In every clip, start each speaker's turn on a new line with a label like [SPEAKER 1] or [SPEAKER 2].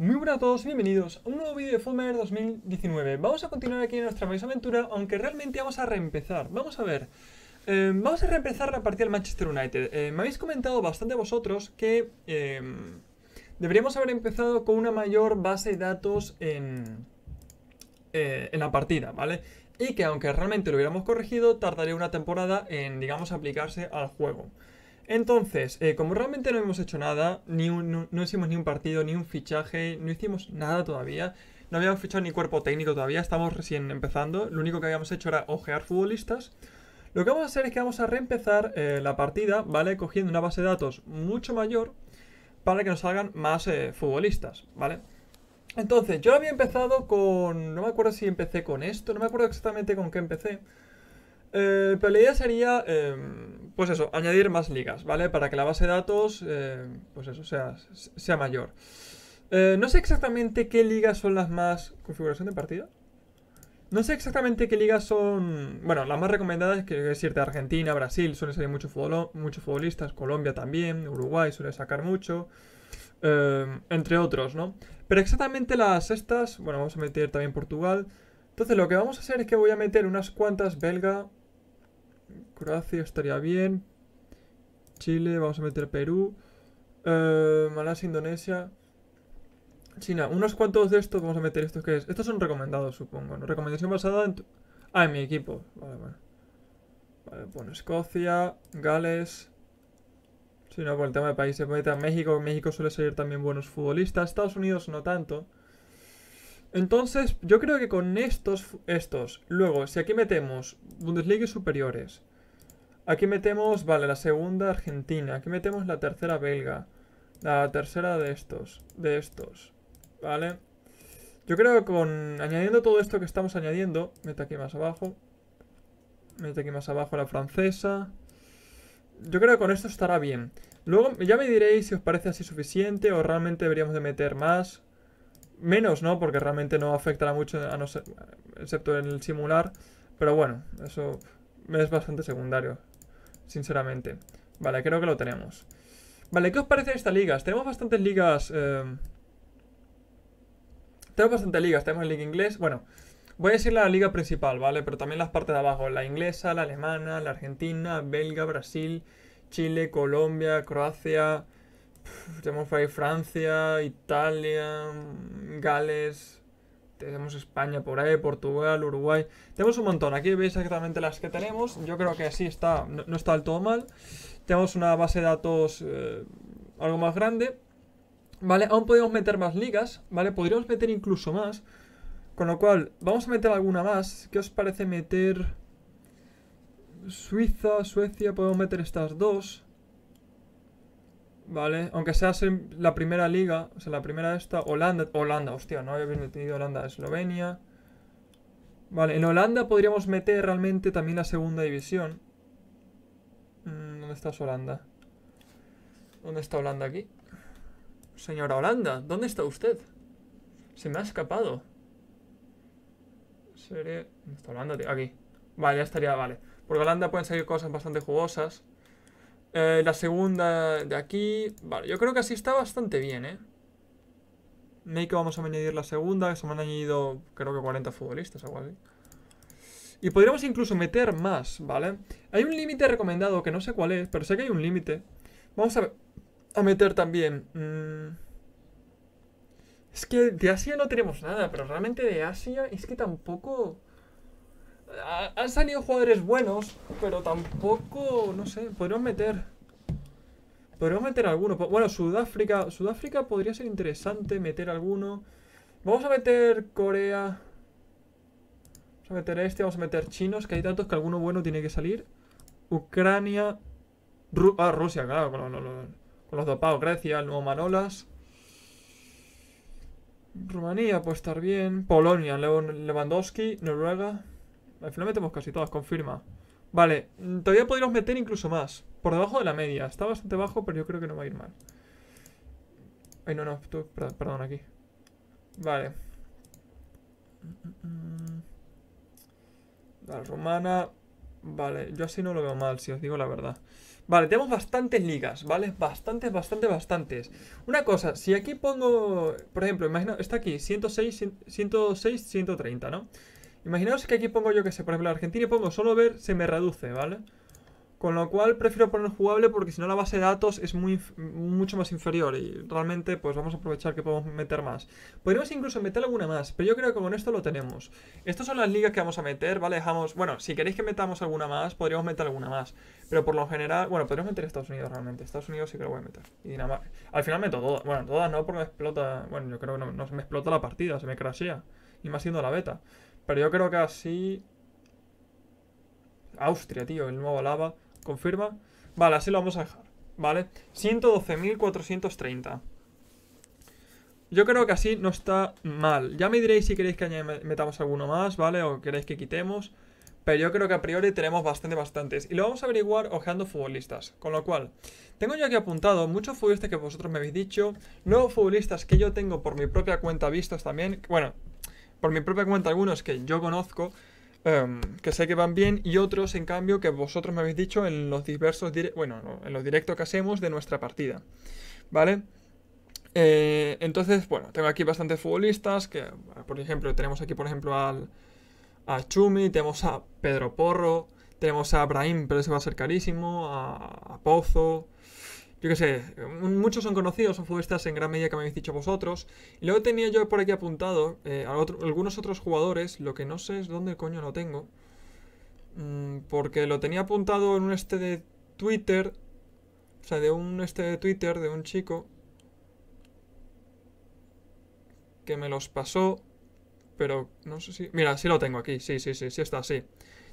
[SPEAKER 1] Muy buenas a todos, bienvenidos a un nuevo vídeo de Fortnite 2019. Vamos a continuar aquí en nuestra nueva aventura, aunque realmente vamos a reempezar. Vamos a ver. Em, vamos a reempezar la partida del Manchester United. Em, me habéis comentado bastante vosotros que em, deberíamos haber empezado con una mayor base de datos en, eh, en la partida, ¿vale? Y que aunque realmente lo hubiéramos corregido, tardaría una temporada en, digamos, aplicarse al juego. Entonces, eh, como realmente no hemos hecho nada, no, hicimos ni un partido, ni un fichaje, no hicimos nada todavía, no habíamos fichado ni cuerpo técnico todavía, estamos recién empezando, lo único que habíamos hecho era ojear futbolistas. Lo que vamos a hacer es que vamos a reempezar eh, la partida, ¿vale? Cogiendo una base de datos mucho mayor para que nos salgan más eh, futbolistas, ¿vale? Entonces, yo había empezado con... no me acuerdo si empecé con esto, no me acuerdo exactamente con qué empecé. Eh, pero la idea sería, em, pues eso, añadir más ligas, ¿vale? Para que la base de datos, em, pues eso, sea, sea mayor. Eh, no sé exactamente qué ligas son las más... Configuración de partida. No sé exactamente qué ligas son... Bueno, las más recomendadas, que es de Argentina, Brasil, Suele salir muchos futbolistas, Colombia también, Uruguay suele sacar mucho, em, entre otros, ¿no? Pero exactamente las estas, bueno, vamos a meter también Portugal. Entonces lo que vamos a hacer es que voy a meter unas cuantas belga, Croacia estaría bien. Chile, vamos a meter Perú. Eh, Malasia, Indonesia. China, unos cuantos de estos vamos a meter estos que es. Estos son recomendados, supongo. ¿no? Recomendación basada en Ah, en mi equipo. Vale, bueno. Vale, bueno, Escocia, Gales. Si no, por el tema de países, mete a México. México suele salir también buenos futbolistas. Estados Unidos no tanto. Entonces, yo creo que con estos, estos, luego, si aquí metemos Bundesliga superiores, Aquí metemos, vale, la segunda Argentina. Aquí metemos la tercera belga. La tercera de estos, de estos. Vale. Yo creo que con añadiendo todo esto que estamos añadiendo, mete aquí más abajo. Mete aquí más abajo la francesa. Yo creo que con esto estará bien. Luego ya me diréis si os parece así suficiente o realmente deberíamos de meter más. Menos, ¿no? Porque realmente no afectará mucho, a no excepto en el simular. Pero bueno, eso es bastante secundario sinceramente. Vale, creo que lo tenemos. Vale, ¿qué os parece esta liga? Tenemos bastantes ligas... Eh... Tenemos bastantes ligas. Tenemos la liga inglés. Bueno, voy a decir la liga principal, ¿vale? Pero también las partes de abajo. La inglesa, la alemana, la argentina, belga, Brasil, Chile, Colombia, Croacia... tenemos ahí Francia, Italia, Gales, tenemos España por ahí, Portugal, Uruguay. Tenemos un montón. Aquí veis exactamente las que tenemos. Yo creo que así está, no, está del todo mal. Tenemos una base de datos eh, algo más grande. ¿Vale? Aún podemos meter más ligas, ¿vale? Podríamos meter incluso más. Con lo cual, vamos a meter alguna más. ¿Qué os parece meter... Suiza, Suecia, podemos meter estas dos. ¿vale? Aunque sea la primera liga, o sea, la primera esta, Holanda, Holanda, hostia, no había metido Holanda, Eslovenia. Vale, en Holanda podríamos meter realmente también la segunda división. Mm, ¿Dónde está Holanda? ¿Dónde está Holanda aquí? Señora Holanda, ¿dónde está usted? Se me ha escapado. Seré... ¿Dónde está Holanda? Aquí. Vale, ya estaría, vale. Porque Holanda pueden salir cosas bastante jugosas. Eh, la segunda de aquí. Vale, yo creo que así está bastante bien, ¿eh? Make vamos a añadir la segunda. Se me han añadido, creo que 40 futbolistas, o algo así. Y podríamos incluso meter más, ¿vale? Hay un límite recomendado que no sé cuál es, pero sé que hay un límite. Vamos a, meter también... Mm, es que de Asia no tenemos nada, pero realmente de Asia es que tampoco han salido jugadores buenos, pero tampoco, no sé, podríamos meter... Podríamos meter alguno. Bueno, Sudáfrica. Sudáfrica podría ser interesante meter alguno. Vamos a meter Corea. Vamos a meter este, vamos a meter chinos, que hay tantos que alguno bueno tiene que salir. Ucrania. ah, Rusia, claro, con, los, dopados. Grecia, el nuevo Manolas. Rumanía puede estar bien. Polonia, Lewandowski, Noruega. Al final metemos casi todas, confirma. Vale, mm, todavía podríamos meter incluso más. Por debajo de la media. Está bastante bajo, pero yo creo que no va a ir mal. Ay, no, no, perdón, aquí. Vale. La romana Vale, yo así no lo veo mal, si os digo la verdad. Vale, tenemos bastantes ligas, ¿vale? Bastantes, bastantes, bastantes. Una cosa, si aquí pongo, por ejemplo, imagino, está aquí, 106, 106, 130, ¿no? Imaginaos que aquí pongo yo que sé, por ejemplo, Argentina y pongo solo ver, se me reduce, ¿vale? Con lo cual prefiero poner jugable porque si no la base de datos es muy, mucho más inferior y realmente pues vamos a aprovechar que podemos meter más. Podríamos incluso meter alguna más, pero yo creo que con esto lo tenemos. Estas son las ligas que vamos a meter, ¿vale? Dejamos, bueno, si queréis que metamos alguna más, podríamos meter alguna más. Pero por lo general, bueno, podríamos meter Estados Unidos realmente. Estados Unidos sí que lo voy a meter. Y Dinamarca. Al final meto todas, bueno, todas no porque me explota, bueno, yo creo que no, no me explota la partida, se me crashea. Y más siendo la beta. Pero yo creo que así... Austria, tío, el nuevo lava. ¿Confirma? Vale, así lo vamos a dejar. ¿Vale? 112.430. Yo creo que así no está mal. Ya me diréis si queréis que metamos alguno más, ¿vale? O queréis que quitemos. Pero yo creo que a priori tenemos bastante, bastantes. Y lo vamos a averiguar ojeando futbolistas. Con lo cual, tengo yo aquí apuntado muchos futbolistas que vosotros me habéis dicho. Nuevos futbolistas que yo tengo por mi propia cuenta vistos también. Bueno, por mi propia cuenta, algunos que yo conozco, em, que sé que van bien, y otros, en cambio, que vosotros me habéis dicho en los diversos, bueno, en los directos que hacemos de nuestra partida, ¿vale? Eh, entonces, bueno, tengo aquí bastantes futbolistas, que, por ejemplo, tenemos aquí, por ejemplo, al, a Chumi, tenemos a Pedro Porro, tenemos a Abraham, pero ese va a ser carísimo, a Pozo, yo qué sé, muchos son conocidos, son futbolistas en gran medida que me habéis dicho vosotros. Y luego tenía yo por aquí apuntado eh, algunos otros jugadores, lo que no sé es dónde coño lo tengo. Mm, porque lo tenía apuntado en un este de Twitter, o sea, de un este de Twitter de un chico que me los pasó, pero no sé si... Mira, sí lo tengo aquí, sí, sí, sí, sí está, sí.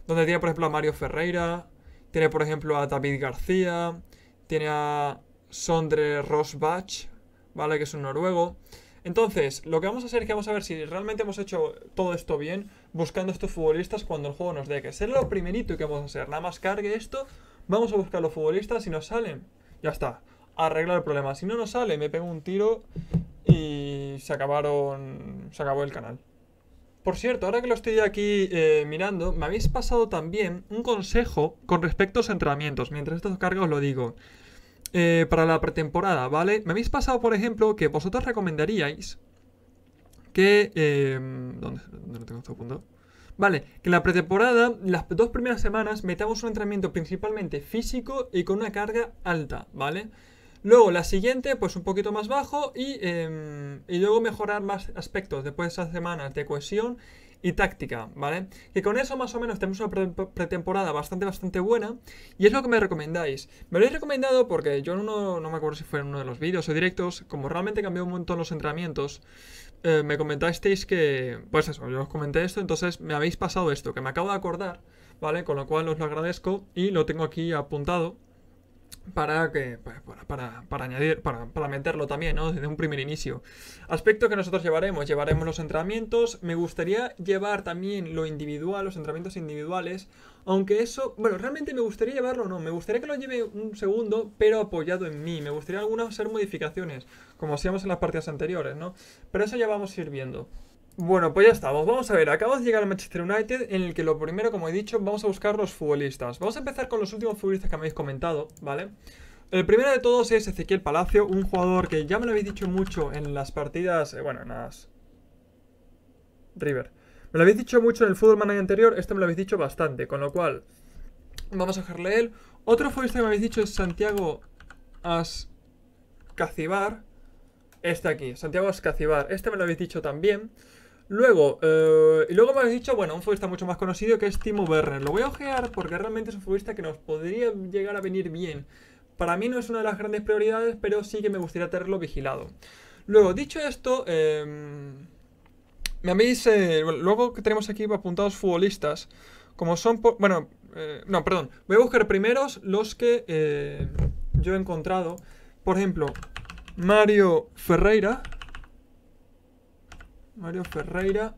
[SPEAKER 1] Donde tiene, por ejemplo, a Mario Ferreira, tiene, por ejemplo, a David García... Tiene a Sondre Rosbach, ¿vale? Que es un noruego. Entonces, lo que vamos a hacer es que vamos a ver si realmente hemos hecho todo esto bien buscando estos futbolistas cuando el juego nos dé. Que ser lo primerito que vamos a hacer. Nada más cargue esto, vamos a buscar los futbolistas. y nos salen, ya está. Arreglar el problema. Si no nos sale, me pego un tiro y se acabaron. Se acabó el canal. Por cierto, ahora que lo estoy aquí eh, mirando, me habéis pasado también un consejo con respecto a los entrenamientos. Mientras esto carga os lo digo. Eh, para la pretemporada, ¿vale? Me habéis pasado, por ejemplo, que vosotros recomendaríais que... Eh, ¿dónde, ¿Dónde lo tengo este punto? Vale, que la pretemporada, las dos primeras semanas, metamos un entrenamiento principalmente físico y con una carga alta, ¿vale? vale Luego la siguiente, pues un poquito más bajo em, y, luego mejorar más aspectos después de esas semanas de cohesión y táctica, ¿vale? Que con eso más o menos tenemos una pretemporada bastante, bastante buena y es lo que me recomendáis. Me lo habéis recomendado porque yo no, no me acuerdo si fue en uno de los vídeos o directos, como realmente cambió un montón los entrenamientos, eh, me comentasteis que, pues eso, yo os comenté esto, entonces me habéis pasado esto, que me acabo de acordar, ¿vale? Con lo cual os lo agradezco y lo tengo aquí apuntado para, que, para, para, añadir, para, meterlo también, ¿no? Desde un primer inicio. Aspecto que nosotros llevaremos, llevaremos los entrenamientos, me gustaría llevar también lo individual, los entrenamientos individuales, aunque eso, bueno, realmente me gustaría llevarlo, no, me gustaría que lo lleve un segundo, pero apoyado en mí, me gustaría algunas hacer modificaciones, como hacíamos en las partidas anteriores, ¿no? Pero eso ya vamos a ir viendo. Bueno, pues ya estamos. Vamos a ver, acabo de llegar al Manchester United en el que lo primero, como he dicho, vamos a buscar los futbolistas. Vamos a empezar con los últimos futbolistas que me habéis comentado, ¿vale? El primero de todos es Ezequiel Palacio, un jugador que ya me lo habéis dicho mucho en las partidas, eh, bueno, en las... River. Me lo habéis dicho mucho en el Fútbol Manager anterior, este me lo habéis dicho bastante, con lo cual vamos a dejarle él. Otro futbolista que me habéis dicho es Santiago Ascacibar, este aquí, Santiago Ascacibar, este me lo habéis dicho también. Luego, eh, y luego me habéis dicho, bueno, un futbolista mucho más conocido que es Timo Werner. Lo voy a ojear porque realmente es un futbolista que nos podría llegar a venir bien. Para mí no es una de las grandes prioridades, pero sí que me gustaría tenerlo vigilado. Luego, dicho esto, em, me habéis... Eh, luego que tenemos aquí apuntados futbolistas, como son... bueno, eh, no, perdón. Voy a buscar primeros los que yo he encontrado. Por ejemplo, Mario Ferreira Mario Ferreira.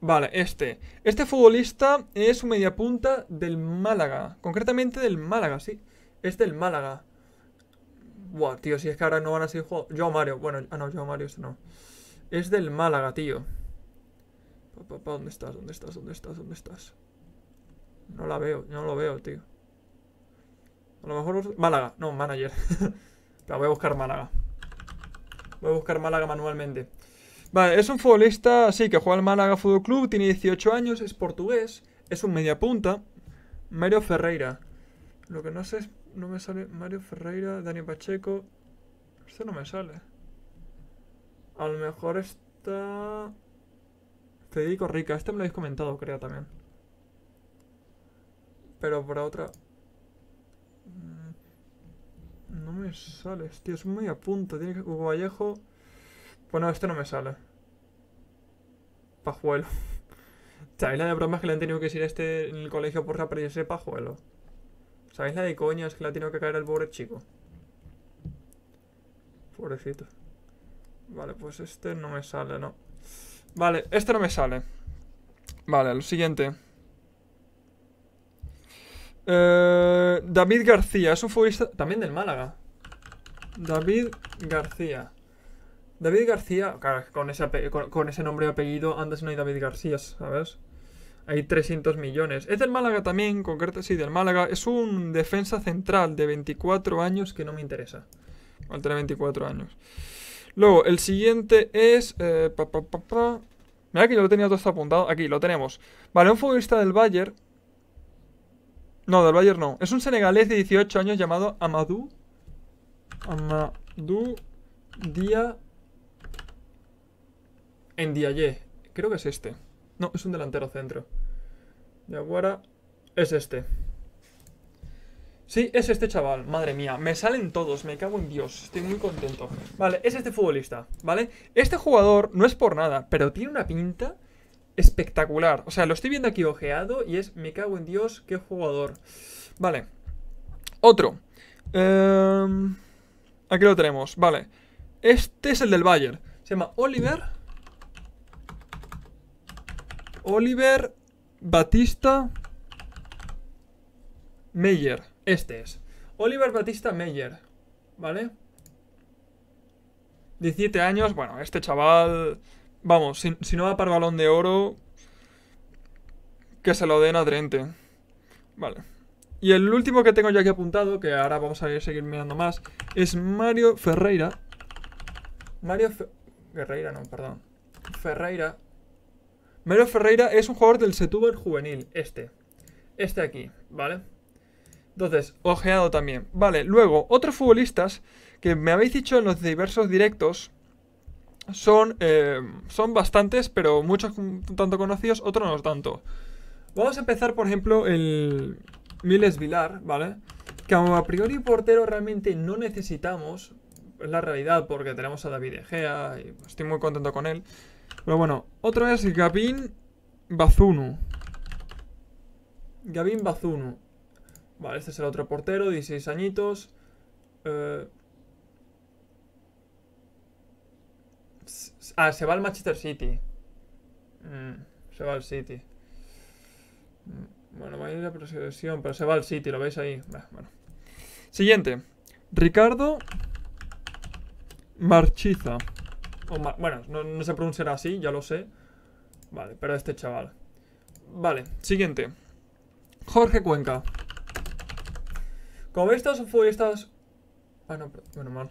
[SPEAKER 1] Vale, este. Este futbolista es un mediapunta del Málaga. Concretamente del Málaga, sí. Es del Málaga. Buah, tío, si es que ahora no van a seguir jugando. Yo Mario. Bueno, ah, no, yo Mario, esto no. Es del Málaga, tío. Papá, ¿dónde estás? ¿Dónde estás? ¿Dónde estás? ¿Dónde estás? No la veo, no lo veo, tío. A lo mejor... Málaga, no, manager. voy a buscar Málaga. Voy a buscar Málaga manualmente. Vale, es un futbolista, sí, que juega al Málaga Fútbol Club, tiene 18 años, es portugués, es un mediapunta. Mario Ferreira. Lo que no sé es, no me sale Mario Ferreira, Dani Pacheco. Este no me sale. A lo mejor está... Federico Rica, este me lo habéis comentado, creo, también. Pero para otra... Mm, no me sale es muy a punto. Tiene que... Hugo Vallejo... Bueno, este no me sale. Pajuelo. ¿Sabéis la de bromas que le han tenido que ir a este en el colegio por ese pajuelo? ¿Sabéis la de coñas que le ha tenido que caer al pobre chico? Pobrecito. Vale, pues este no me sale, ¿no? Vale, este no me sale. Vale, lo siguiente. Eh, David García, es un futbolista... También del Málaga. David García. David García, con ese, con, ese nombre y apellido, antes no hay David García, ¿sabes? Hay 300 millones. Es del Málaga también, Con concreto, sí, del Málaga. Es un defensa central de 24 años que no me interesa. Al tener 24 años. Luego, el siguiente es... Eh, Mira que yo lo tenía todo apuntado. Aquí, lo tenemos. Vale, un futbolista del Bayern. No, del Bayern no. Es un senegalés de 18 años llamado Amadou. Amadou Dia en Diaye. Creo que es este. No, es un delantero centro. ahora. es este. Sí, es este chaval, madre mía, me salen todos, me cago en Dios, estoy muy contento Vale, es este futbolista, ¿vale? Este jugador no es por nada, pero tiene una pinta espectacular O sea, lo estoy viendo aquí ojeado y es, me cago en Dios, qué jugador Vale, otro em, Aquí lo tenemos, vale Este es el del Bayern, se llama Oliver Oliver Batista Meyer. Este es. Oliver Batista Meyer. ¿Vale? 17 años. Bueno, este chaval... Vamos, si, no va para el balón de oro... Que se lo den a Vale. Y el último que tengo yo aquí apuntado, que ahora vamos a seguir mirando más, es Mario Ferreira. Mario Ferreira, no, perdón. Ferreira Melo Ferreira es un jugador del Setúbal juvenil, este. Este aquí, ¿vale? Entonces, ojeado también. Vale, luego, otros futbolistas que me habéis dicho en los diversos directos son, eh, son bastantes, pero muchos tanto conocidos, otros no tanto. Vamos a empezar, por ejemplo, el Miles Vilar, ¿vale? Que a priori portero realmente no necesitamos, es la realidad, porque tenemos a David Egea y estoy muy contento con él. Pero bueno, otra es Gavin Bazunu. Gavin Bazunu. Vale, este es el otro portero, 16 añitos. Eh, ah, se va al Manchester City. Mm, se va al City. Mm, bueno, va a ir la progresión pero se va al City, lo veis ahí. Bueno. Siguiente. Ricardo Marchiza bueno, no, se pronunciará así, ya lo sé. Vale, pero este chaval. Vale, siguiente. Jorge Cuenca. Como veis, todos son futbolistas... Ah, no, bueno, mal.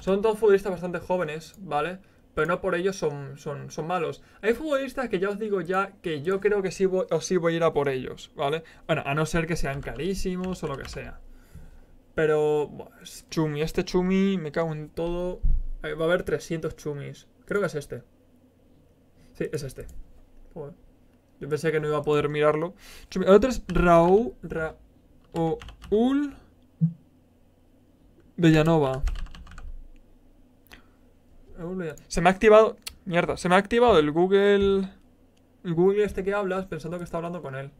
[SPEAKER 1] Son todos futbolistas bastante jóvenes, ¿vale? Pero no por ellos son, son, malos. Hay futbolistas que ya os digo ya que yo creo que sí voy, sí voy a ir a por ellos, ¿vale? Bueno, a no ser que sean carísimos o lo que sea. Pero, bueno, Chumi, este Chumi, me cago en todo. Va a haber 300 chumis. Creo que es este. Sí, es este. Yo pensé que no iba a poder mirarlo. El otro es Raúl... Raúl... Bellanova. Se me ha activado... Mierda, se me ha activado el Google... El Google este que hablas pensando que está hablando con él.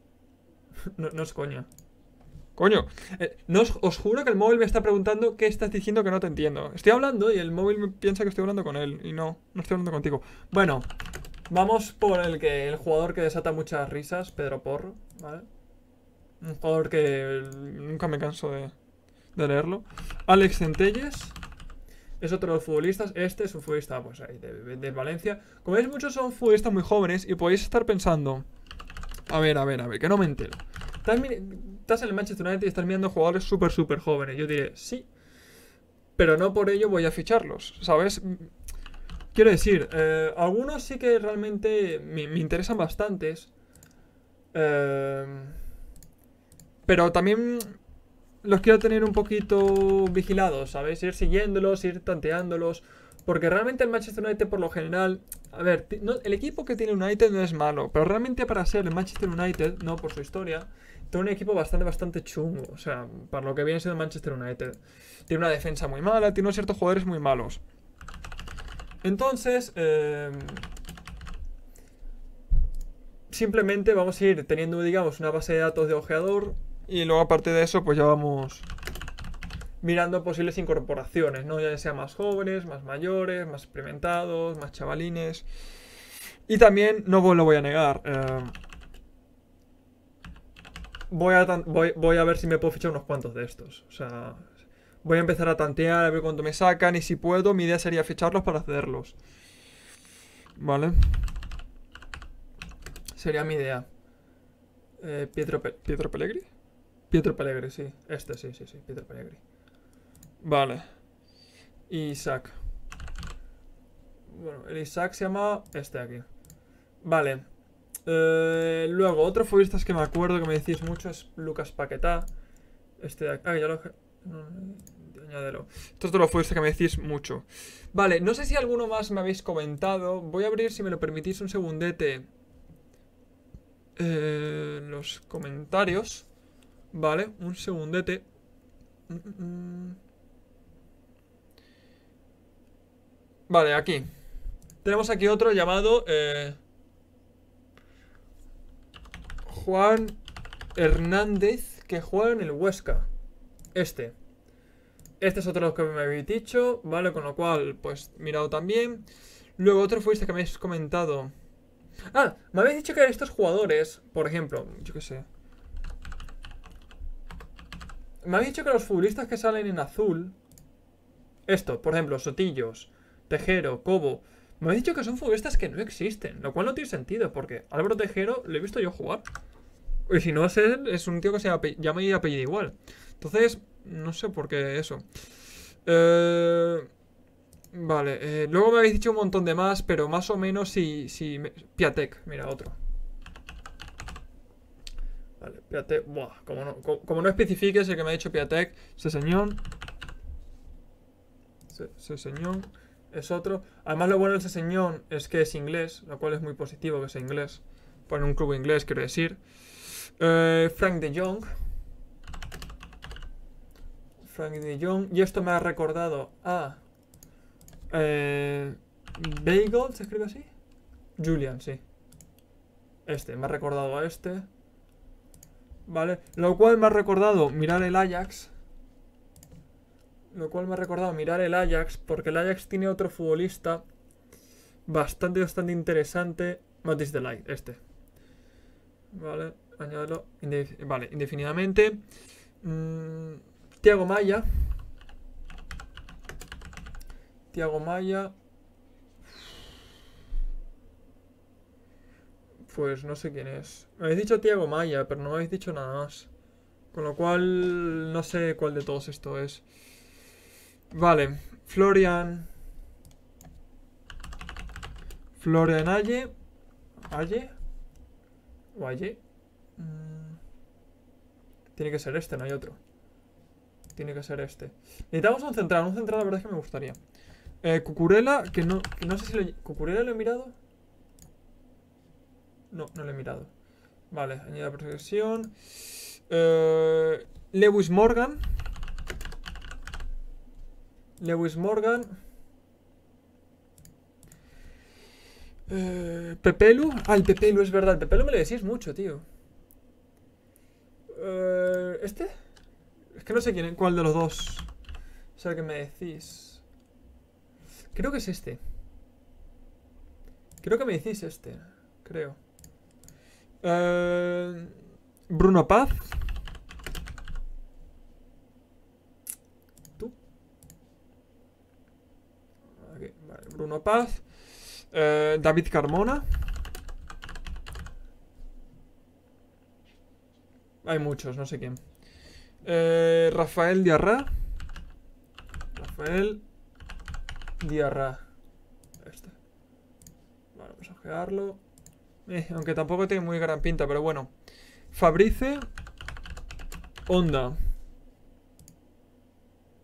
[SPEAKER 1] no es coña.
[SPEAKER 2] Coño, eh,
[SPEAKER 1] os, juro que el móvil me está preguntando qué estás diciendo que no te entiendo. Estoy hablando y el móvil piensa que estoy hablando con él. Y no, no estoy hablando contigo. Bueno, vamos por el que el jugador que desata muchas risas, Pedro Porro, ¿vale? Un jugador que mm, nunca me canso de, leerlo. Alex Centelles. Es otro de los futbolistas. Este es un futbolista, pues de, de Valencia. Como veis, muchos son futbolistas muy jóvenes y podéis estar pensando. A ver, a ver, a ver, que no me entero. También estás en el Manchester United y estás mirando jugadores súper, súper jóvenes. Yo diré, sí, pero no por ello voy a ficharlos, ¿sabes? Quiero decir, eh, algunos sí que realmente me, interesan bastantes. Eh, pero también los quiero tener un poquito vigilados, ¿sabes? Ir siguiéndolos, ir tanteándolos. Porque realmente el Manchester United por lo general... A ver, el equipo que tiene United no es malo. Pero realmente para ser el Manchester United, no por su historia tiene un equipo bastante, bastante chungo. O sea, para lo que viene siendo Manchester United. Tiene una defensa muy mala, tiene unos ciertos jugadores muy malos. Entonces, em, simplemente vamos a ir teniendo, digamos, una base de datos de ojeador. Y luego, aparte de eso, pues ya vamos mirando posibles incorporaciones, ¿no? Ya sea más jóvenes, más mayores, más experimentados, más chavalines. Y también, no lo voy a negar, eh, voy a, ver si me puedo fichar unos cuantos de estos. O sea, voy a empezar a tantear, a ver cuánto me sacan y si puedo, mi idea sería ficharlos para hacerlos. Vale. Sería mi idea. Eh, Pietro, Pietro Pellegri. Pietro sí. Este, sí, sí, sí. Pietro Pellegri. Vale. Isaac. Bueno, el Isaac se llama este aquí. Vale. Eh, luego, otro futbolista que me acuerdo que me decís mucho es Lucas Paquetá. Este de acá, ah, ya lo... No, añádelo. Estos los que me decís mucho. Vale, no sé si alguno más me habéis comentado. Voy a abrir, si me lo permitís, un segundete. Eh, los comentarios. Vale, un segundete. Vale, aquí. Tenemos aquí otro llamado... Eh, Juan Hernández, que juega en el Huesca. Este. Este es otro que me habéis dicho, ¿vale? Con lo cual, pues, mirado también. Luego otro fuiste que me habéis comentado. Ah, me habéis dicho que estos jugadores, por ejemplo, yo qué sé. Me habéis dicho que los futbolistas que salen en azul... Esto, por ejemplo, Sotillos, Tejero, Cobo... Me habéis dicho que son futbolistas que no existen, lo cual no tiene sentido, porque Álvaro Tejero lo he visto yo jugar. Y si no es él, es un tío que se llama y apellido igual. Entonces, no sé por qué eso. Eh, vale, eh, luego me habéis dicho un montón de más, pero más o menos si... si Piatek, mira, otro. Vale, Piatek, buah, como no, como, no especifiques el que me ha dicho Piatek, ese señor... es otro. Además, lo bueno del señor es que es inglés, lo cual es muy positivo que sea inglés. Para un club inglés, quiero decir. Eh, Frank de Jong. Frank de Jong. Y esto me ha recordado a... Eh, Bagel, ¿se escribe así? Julian, sí. Este, me ha recordado a este. Vale, lo cual me ha recordado mirar el Ajax. Lo cual me ha recordado mirar el Ajax, porque el Ajax tiene otro futbolista bastante, bastante interesante. de Delight, este. Vale añádelo vale, indefinidamente. Mm, Tiago Maya. Tiago Maya. Pues no sé quién es. Me habéis dicho Tiago Maya, pero no me habéis dicho nada más. Con lo cual, no sé cuál de todos esto es. Vale, Florian. Florian Alle Alle O tiene que ser este, no hay otro. Tiene que ser este. Necesitamos un central. Un central la verdad es que me gustaría. Eh, Cucurela, que no, sé si lo... ¿Cucurela lo he mirado? No, no lo he mirado. Vale, añada protección. Eh, Lewis Morgan. Lewis Morgan. Eh, Pepelu. Ah, el Pepelu, es verdad. El Pepelu me lo decís mucho, tío. Eh, ¿Este? Es que no sé quién, cuál de los dos. O sea, que me decís. Creo que es este. Creo que me decís este. Creo. Eh, Bruno Paz. Tú. vale, Bruno Paz. Eh, David Carmona. Hay muchos, no sé quién. Eh, Rafael Diarra. Rafael Diarra. Este. Vale, vamos a ojearlo. Eh, aunque tampoco tiene muy gran pinta, pero bueno. Fabrice Onda.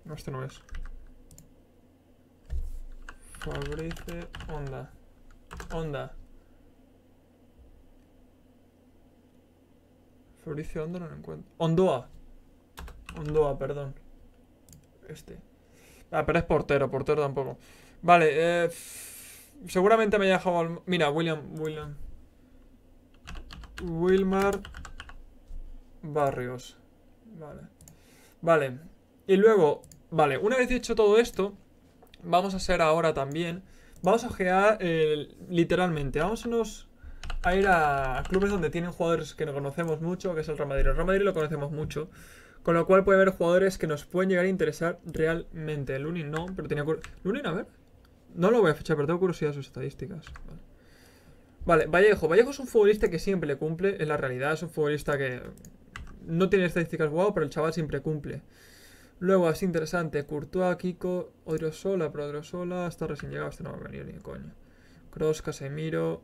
[SPEAKER 1] No, este no es. Fabrice Onda. Onda. Fabricio no lo encuentro. Ondoa. Ondoa, perdón. Este. Ah, pero es portero, portero tampoco. Vale, eh, seguramente me haya dejado... Mira, William, William. Wilmar Barrios. Vale. Vale. Y luego, vale, una vez hecho todo esto, vamos a hacer ahora también... Vamos a ojear literalmente. Vamos a a ir a clubes donde tienen jugadores que no conocemos mucho, que es el Real Madrid. El Real Madrid lo conocemos mucho, con lo cual puede haber jugadores que nos pueden llegar a interesar realmente. El Lunin no, pero tenía Lunin, a ver. No lo voy a fichar, pero tengo curiosidad sus estadísticas. Vale. Vallejo. Vallejo es un futbolista que siempre le cumple, en la realidad. Es un futbolista que no tiene estadísticas guau, pero el chaval siempre cumple. Luego, es interesante, Courtois, Kiko, Odriozola, pero Sola. está recién llegado, este no va a venir ni coño. Cross, Casemiro,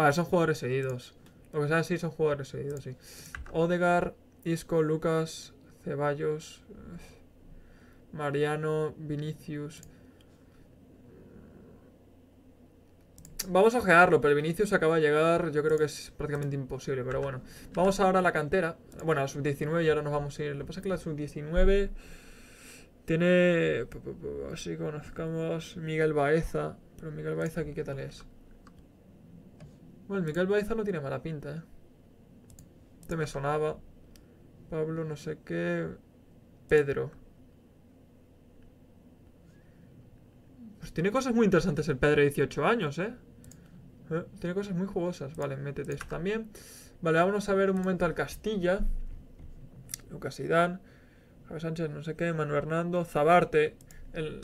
[SPEAKER 1] Vale, son jugadores seguidos. Lo que sea, sí son jugadores seguidos, sí. Odegar, Isco, Lucas, Ceballos, Mariano, Vinicius. Vamos a ojearlo, pero Vinicius acaba de llegar, yo creo que es prácticamente imposible, pero bueno. Vamos ahora a la cantera, bueno, a la sub-19 y ahora nos vamos a ir. Lo que pasa es que la sub-19 tiene, así conozcamos, Miguel Baeza. Pero Miguel Baeza aquí, ¿qué tal es? Bueno, Miguel Baiza no tiene mala pinta, ¿eh? Este me sonaba. Pablo no sé qué... Pedro. Pues tiene cosas muy interesantes el Pedro de 18 años, ¿eh? ¿eh? Tiene cosas muy jugosas. Vale, métete esto también. Vale, vámonos a ver un momento al Castilla. Lucas Idán. Javier Sánchez, no sé qué. Manuel Hernando. Zabarte. El...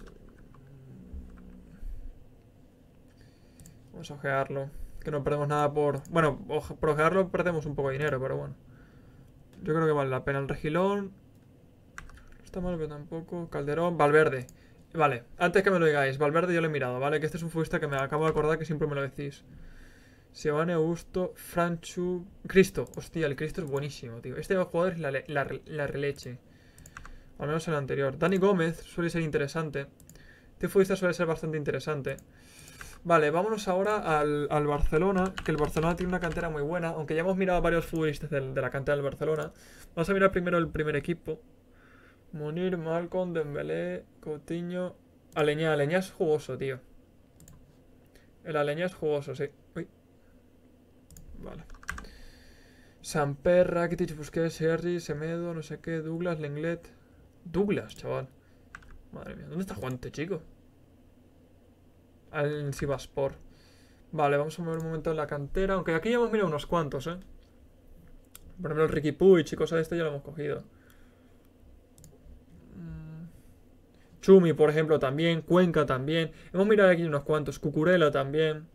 [SPEAKER 1] Vamos a ojearlo. Que no perdemos nada por... Bueno, por ojearlo perdemos un poco de dinero, pero bueno. Yo creo que vale la pena el regilón. No está mal, pero tampoco. Calderón, Valverde. Vale, antes que me lo digáis, Valverde yo lo he mirado, ¿vale? Que este es un futbolista que me acabo de acordar que siempre me lo decís. Sebane Augusto, Franchu... Cristo. Hostia, el Cristo es buenísimo, tío. Este jugador es la, la releche. Al menos el anterior. Dani Gómez suele ser interesante. Este futbolista suele ser bastante interesante. Vale, vámonos ahora al, Barcelona, que el Barcelona tiene una cantera muy buena, aunque ya hemos mirado varios futbolistas de, la cantera del Barcelona. Vamos a mirar primero el primer equipo. Munir, Malcolm, Dembélé, Cotiño. Aleñá, Aleñá es jugoso, tío. El Aleñá es jugoso, sí. Uy. Vale. Samper, Rakitic, Busquets, Sergi, Semedo, no sé qué, Douglas, Lenglet... Douglas, chaval. Madre mía, ¿dónde está Juan este chico? al Sivaspor. Vale, vamos a mover un momento en la cantera. Aunque aquí ya hemos mirado unos cuantos, ¿eh? Por ejemplo, el Ricky Puig y cosas de este ya lo hemos cogido. Mm. Chumi, por ejemplo, también. Cuenca también. Hemos mirado aquí unos cuantos. Cucurela también.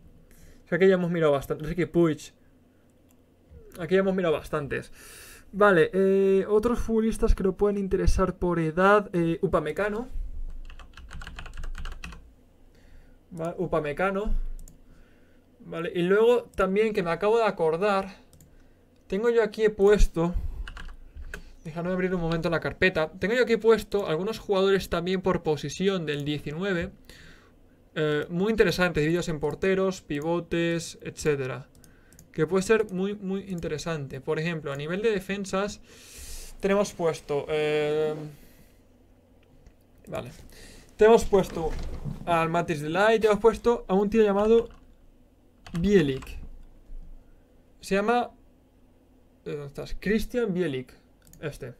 [SPEAKER 1] O aquí ya hemos mirado bastante. Ricky Puig. Aquí ya hemos mirado bastantes. Vale, eh, otros futbolistas que lo pueden interesar por edad. Eh, Upamecano. Upamecano. Vale, y luego también que me acabo de acordar, tengo yo aquí puesto, déjame abrir un momento la carpeta, tengo yo aquí puesto algunos jugadores también por posición del 19, eh, muy interesantes, divididos en porteros, pivotes, etc que puede ser muy, muy interesante. Por ejemplo, a nivel de defensas, tenemos puesto, eh, vale, te hemos puesto al Matrix de Light, te hemos puesto a un tío llamado Bielik. Se llama... ¿Dónde estás? Christian Bielik. Este.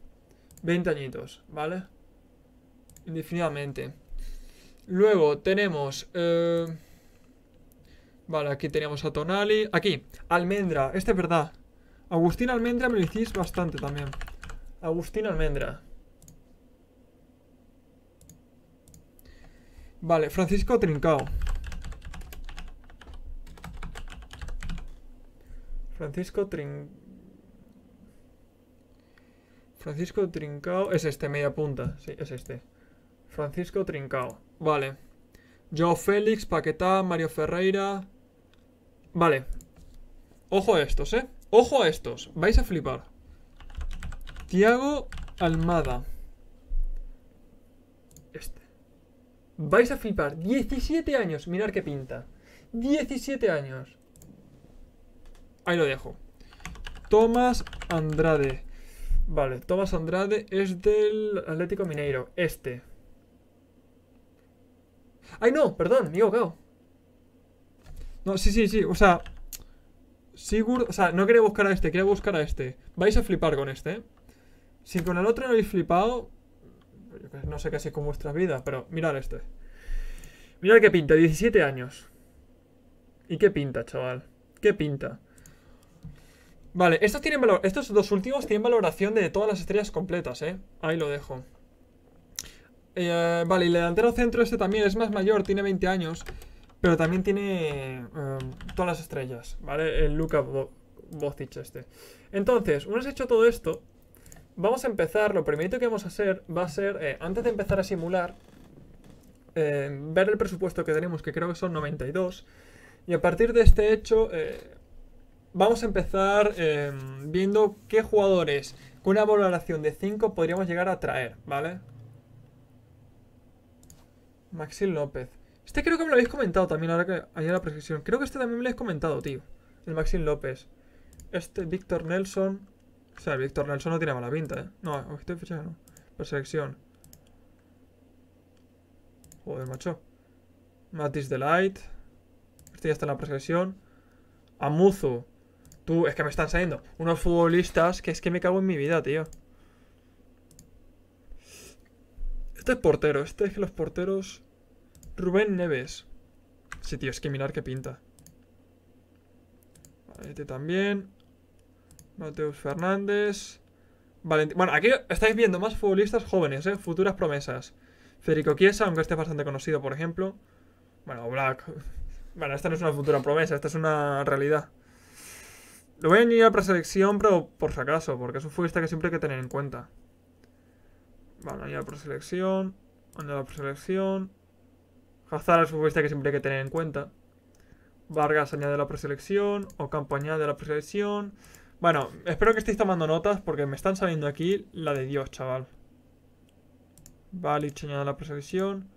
[SPEAKER 1] 20 añitos, ¿vale? Indefinidamente. Luego tenemos... Eh, vale, aquí teníamos a Tonali. Aquí, Almendra. Este es verdad. Agustín Almendra me lo hiciste bastante también. Agustín Almendra. Vale, Francisco Trincao. Francisco Francisco Trincao... Es este, media punta. Sí, es este. Francisco Trincao. Vale. Joe Félix, Paquetá, Mario Ferreira... Vale. Ojo a estos, ¿eh? Ojo a estos. Vais a flipar. Tiago Almada. Vais a flipar. 17 años. Mirar qué pinta. 17 años. Ahí lo dejo. Tomás Andrade. Vale, Tomás Andrade es del Atlético Mineiro. Este. ¡Ay, no! Perdón, me he equivocado. No, sí, sí, sí. O sea, Sigurd... O sea, no quería buscar a este, quería buscar a este. Vais a flipar con este, ¿eh? Si con el otro no habéis flipado, no sé casi con vuestras vidas, pero mirad este. Mirad qué pinta, 17 años. ¿Y qué pinta, chaval? ¿Qué pinta? Vale, estos, tienen valor, estos dos últimos tienen valoración de todas las estrellas completas, ¿eh? Ahí lo dejo. Eh, vale, y el delantero centro este también es más mayor, tiene 20 años. Pero también tiene em, todas las estrellas, ¿vale? El Luca Bo este. Entonces, una vez hecho todo esto, vamos a empezar, lo primerito que vamos a hacer va a ser, eh, antes de empezar a simular, eh, ver el presupuesto que tenemos, que creo que son 92, y a partir de este hecho eh, vamos a empezar viendo qué jugadores con una valoración de 5 podríamos llegar a traer, ¿vale? Maxil López. Este creo que me lo habéis comentado también ahora que hay la precisión. Creo que este también me lo habéis comentado, tío. El Maxil López. Este, Víctor Nelson. O sea, Víctor Nelson no tiene mala pinta, ¿eh? No, estoy fichaje no. Perselección. Joder, macho. Matis Delight. Este ya está en la perselección. Amuzu. Tú, es que me están saliendo unos futbolistas que es que me cago en mi vida, tío. Este es portero. Este es que los porteros... Rubén Neves. Sí, tío, es que mirar qué pinta. este también. Mateus Fernández. Bueno, aquí estáis viendo más futbolistas jóvenes, ¿eh? Futuras promesas. Federico Chiesa, aunque este es bastante conocido, por ejemplo. Bueno, Black. Bueno, esta no es una futura promesa, esta es una realidad. Lo voy a añadir a preselección, pero por si acaso, porque es un futbolista que siempre hay que tener en cuenta. Bueno, añadir a preselección. Añadir a preselección. Hazard es un futbolista que siempre hay que tener en cuenta. Vargas añade la preselección. O Ocampo añade la preselección. Bueno, espero que estéis tomando notas porque me están saliendo aquí la de Dios, chaval. Vale, señala la persecución.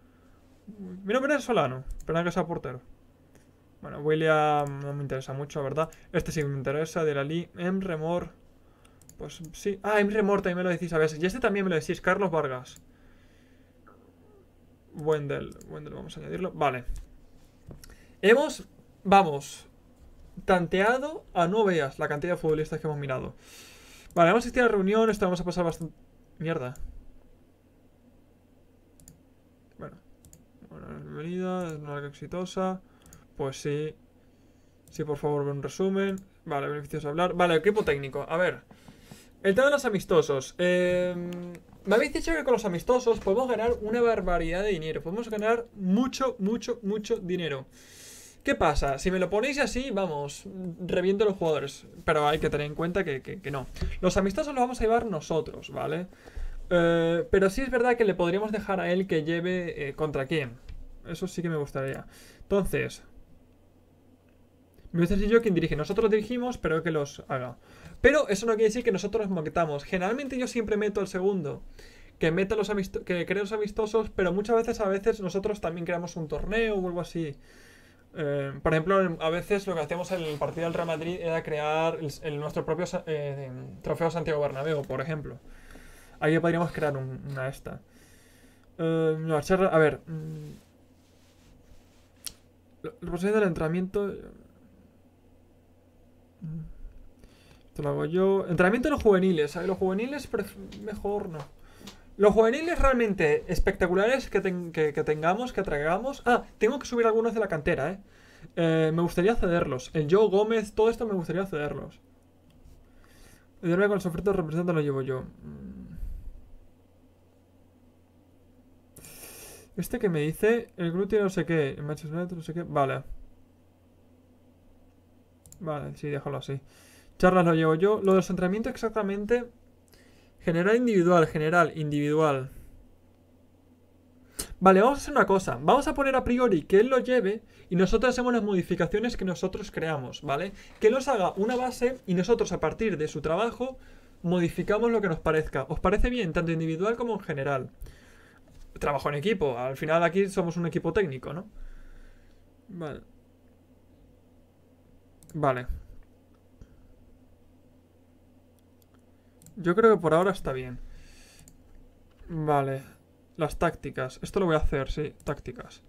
[SPEAKER 1] Mira nombre es Solano, pero que sea portero. Bueno, William no me interesa mucho, ¿verdad? Este sí me interesa, de la Lee. Remor. Pues sí. Ah, Remor también me lo decís a veces. Y este también me lo decís, Carlos Vargas. Wendel, Wendel vamos a añadirlo. Vale. Hemos... Vamos tanteado a no veas la cantidad de futbolistas que hemos mirado. Vale, vamos a asistir a la reunión, esto vamos a pasar bastante... Mierda. Bueno. bienvenida, es una exitosa. Pues sí. Sí, por favor, ve un resumen. Vale, beneficioso hablar. Vale, equipo técnico. A ver. El tema de los amistosos. Em, me habéis dicho que con los amistosos podemos ganar una barbaridad de dinero. Podemos ganar mucho, mucho, mucho dinero. ¿Qué pasa? Si me lo ponéis así, vamos, reviento a los jugadores. Pero hay que tener en cuenta que, que, no. Los amistosos los vamos a llevar nosotros, ¿vale? Eh, pero sí es verdad que le podríamos dejar a él que lleve eh, contra quién. Eso sí que me gustaría. Entonces, me a decir yo quien dirige. Nosotros dirigimos, pero que los haga. Pero eso no quiere decir que nosotros maquetamos. Generalmente yo siempre meto el segundo. Que meta los que creemos amistosos, pero muchas veces a veces nosotros también creamos un torneo o algo así. Eh, por ejemplo, a veces lo que hacíamos en el partido del Real Madrid era crear el, nuestro propio eh, trofeo Santiago Bernabéu, por ejemplo. Ahí podríamos crear una esta. Eh, a ver. Mm, el proceso del entrenamiento. Mm, esto lo hago yo. Entrenamiento de los juveniles. ¿sabes? Los juveniles mejor no. Los juveniles realmente espectaculares que, que, tengamos, que atragamos. Ah, tengo que subir algunos de la cantera, eh. ¿eh? me gustaría cederlos. El Joe Gómez, todo esto me gustaría cederlos. Ayudarme con los ofertas representantes lo llevo yo. Mm. Este que me dice, el glúteo no sé qué, el Manchester no sé qué. Vale. Vale, sí, déjalo así. Charlas lo llevo yo. Lo de los entrenamientos exactamente... General individual, general, individual. Vale, vamos a hacer una cosa. Vamos a poner a priori que él lo lleve y nosotros hacemos las modificaciones que nosotros creamos, ¿vale? Que nos haga una base y nosotros a partir de su trabajo modificamos lo que nos parezca. ¿Os parece bien? Tanto individual como en general. Trabajo en equipo. Al final aquí somos un equipo técnico, ¿no? Vale. Vale. Yo creo que por ahora está bien. Vale. Las tácticas. Esto lo voy a hacer, sí. Tácticas.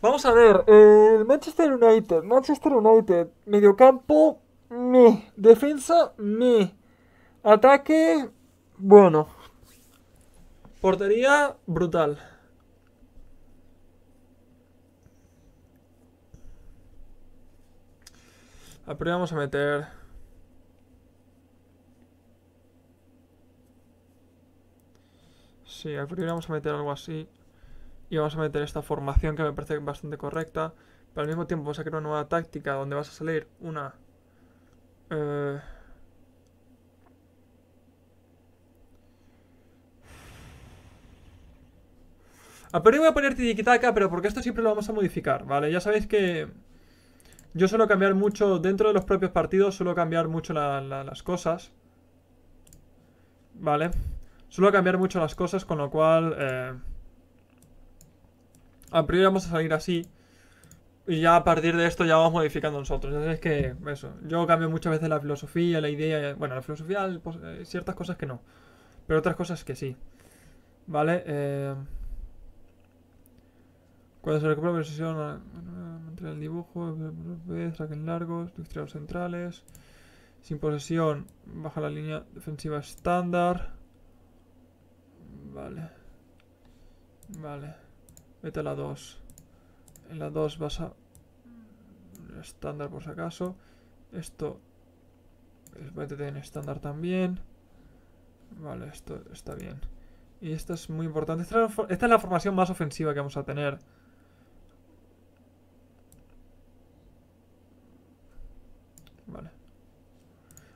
[SPEAKER 1] Vamos a ver. El Manchester United. Manchester United. Mediocampo. Me. Defensa. mi. Ataque. Bueno. Portería. Brutal. A vamos a meter Sí, al principio vamos a meter algo así. Y vamos a meter esta formación que me parece bastante correcta. Pero al mismo tiempo Vamos a crear una nueva táctica donde vas a salir una... Eh, A ah, priori voy a poner tiki-taka, pero porque esto siempre lo vamos a modificar, ¿vale? Ya sabéis que yo suelo cambiar mucho, dentro de los propios partidos, suelo cambiar mucho las cosas. Vale. Suelo cambiar mucho las cosas, con lo cual... Eh, a priori vamos a salir así. Y ya a partir de esto ya vamos modificando nosotros. Ya es que, eso. Yo cambio muchas veces la filosofía, la idea. Bueno, la filosofía, eh, ciertas cosas que no. Pero otras cosas que sí. ¿Vale? Eh, cuando se recupera la posesión, entre el dibujo, saquen largos, centrales. Sin posesión, baja la línea defensiva estándar. Vale. Vale. Vete a la 2. En la 2 vas a... Estándar por si acaso. Esto... Vete en estándar también. Vale, esto está bien. Y esto es muy importante. Esta es la formación más ofensiva que vamos a tener. Vale.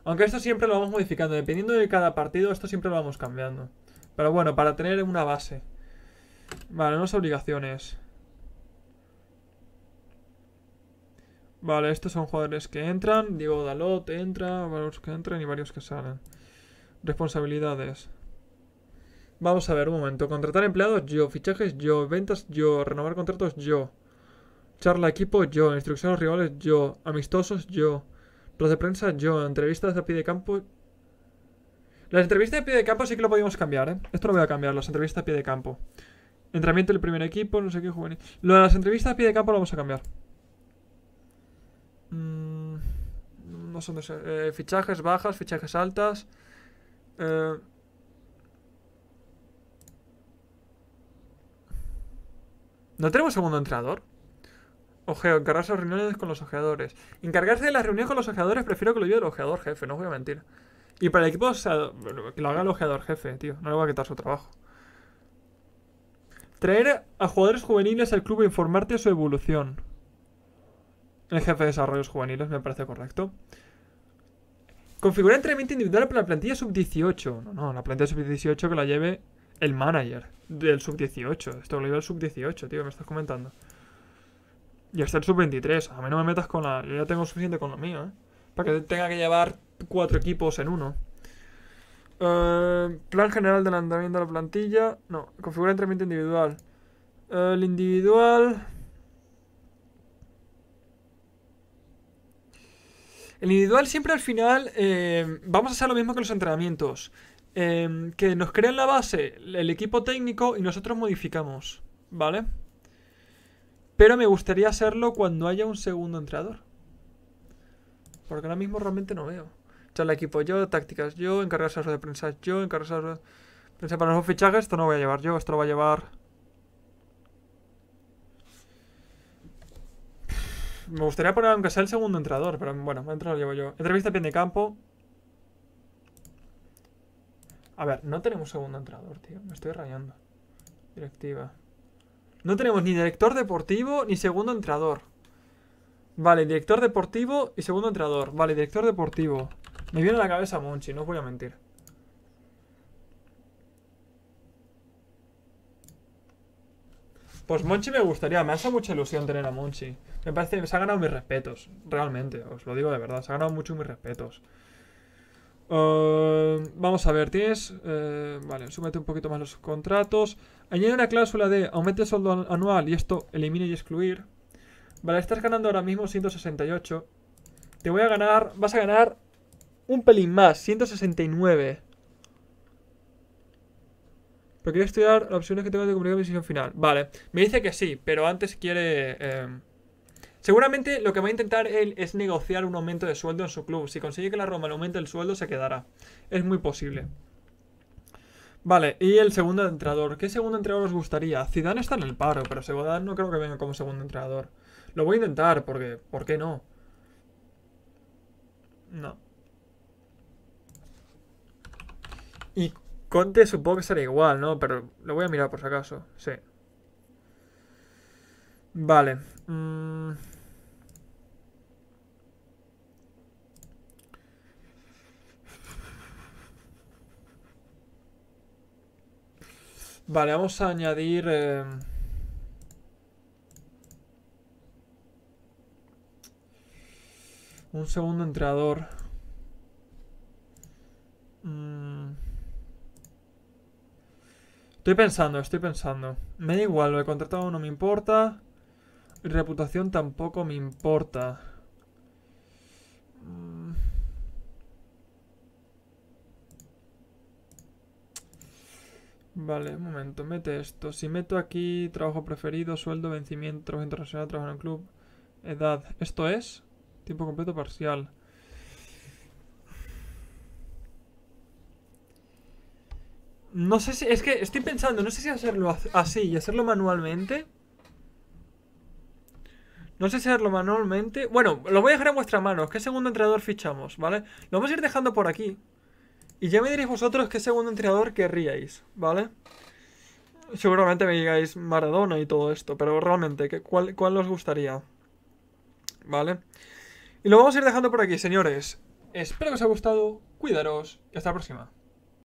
[SPEAKER 1] Aunque esto siempre lo vamos modificando. Dependiendo de cada partido, esto siempre lo vamos cambiando. Pero bueno, para tener una base. Vale, unas obligaciones. Vale, estos son jugadores que entran. Diego Dalot entra, varios que entran y varios que salen. Responsabilidades. Vamos a ver, un momento. Contratar empleados, yo. Fichajes, yo. Ventas, yo. Renovar contratos, yo. Charla equipo, yo. Instrucciones rivales, yo. Amistosos, yo. Los de prensa, yo. Entrevistas a pie de campo, las entrevistas de pie de campo sí que lo podemos cambiar, ¿eh? Esto lo voy a cambiar, las entrevistas a pie de campo. Entrenamiento del primer equipo, no sé qué juvenil. Lo de las entrevistas a pie de campo lo vamos a cambiar. Mm, no son dónde eh, fichajes bajas, fichajes altas. Eh. ¿No tenemos segundo entrenador? Ojeo, encargarse de reuniones con los ojeadores. Encargarse de las reuniones con los ojeadores, prefiero que lo lleve el ojeador jefe, no os voy a mentir. Y para el equipo, que lo haga el ojeador jefe, tío. No le va a quitar su trabajo. Traer a jugadores juveniles al club e informarte de su evolución. El jefe de desarrollos juveniles me parece correcto. Configurar entrenamiento individual para la plantilla sub-18. No, no, la plantilla sub-18 que la lleve el manager del sub-18. Esto lo lleva el sub-18, tío, me estás comentando. Y hasta el sub-23. A mí no me metas con la... Yo ya tengo suficiente con lo mío, ¿eh? Para que tenga que llevar cuatro equipos en uno. Eh, plan general del andamiento de la plantilla. No, configura entrenamiento individual. el individual. El individual siempre al final eh, vamos a hacer lo mismo que los entrenamientos. Eh, que nos crean la base el equipo técnico y nosotros modificamos. ¿Vale? Pero me gustaría hacerlo cuando haya un segundo entrenador. Porque ahora mismo realmente no veo el equipo yo, tácticas yo, encargarse de prensa yo, encargarse de prensa para los fichajes, esto no voy a llevar yo, esto lo va a llevar... Me gustaría poner aunque sea el segundo entrador pero bueno, dentro lo llevo yo. Entrevista a pie de campo. A ver, no tenemos segundo entrador tío. Me estoy rayando. Directiva. No tenemos ni director deportivo ni segundo entrenador. Vale, director deportivo y segundo entrenador. Vale, director deportivo. Me viene a la cabeza Monchi, no os voy a mentir. Pues Monchi me gustaría, me hace mucha ilusión tener a Monchi. Me parece, que se ha ganado mis respetos, realmente, os lo digo de verdad, se ha ganado mucho mis respetos. Eh, vamos a ver, tienes... Eh, vale, súmete un poquito más los contratos. Añade una cláusula de aumente el sueldo anual y esto elimina y excluir. Vale, estás ganando ahora mismo 168. Te voy a ganar, vas a ganar un pelín más, 169. Pero quiero estudiar las opciones que tengo de cumplir mi decisión final. Vale, me dice que sí, pero antes quiere... Em, seguramente lo que va a intentar él es negociar un aumento de sueldo en su club. Si consigue que la Roma le aumente el sueldo, se quedará. Es muy posible. Vale, y el segundo entrenador. ¿Qué segundo entrenador os gustaría? Zidane está en el paro, pero Zidane no creo que venga como segundo entrenador. Lo voy a intentar, porque... ¿Por qué no? No. Y Conte supongo que será igual, ¿no? Pero lo voy a mirar por si acaso. Sí. Vale. Mm. Vale, vamos a añadir... Eh... Un segundo entrenador. Estoy pensando, estoy pensando. Me da igual, lo he contratado no me importa. Reputación tampoco me importa. Mm. Vale, un momento, mete esto. Si meto aquí trabajo preferido, sueldo, vencimiento, trabajo internacional, trabajo en el club, edad. ¿Esto es? Tiempo completo parcial. No sé si... Es que estoy pensando, no sé si hacerlo así y hacerlo manualmente. No sé si hacerlo manualmente. Bueno, lo voy a dejar en vuestra mano. ¿Qué segundo entrenador fichamos? ¿Vale? Lo vamos a ir dejando por aquí. Y ya me diréis vosotros qué segundo entrenador querríais, ¿vale? Seguramente me digáis Maradona y todo esto, pero realmente, ¿cuál, cuál os gustaría? ¿Vale? Y lo vamos a ir dejando por aquí, señores. Espero que os haya gustado, cuidaros y hasta la próxima.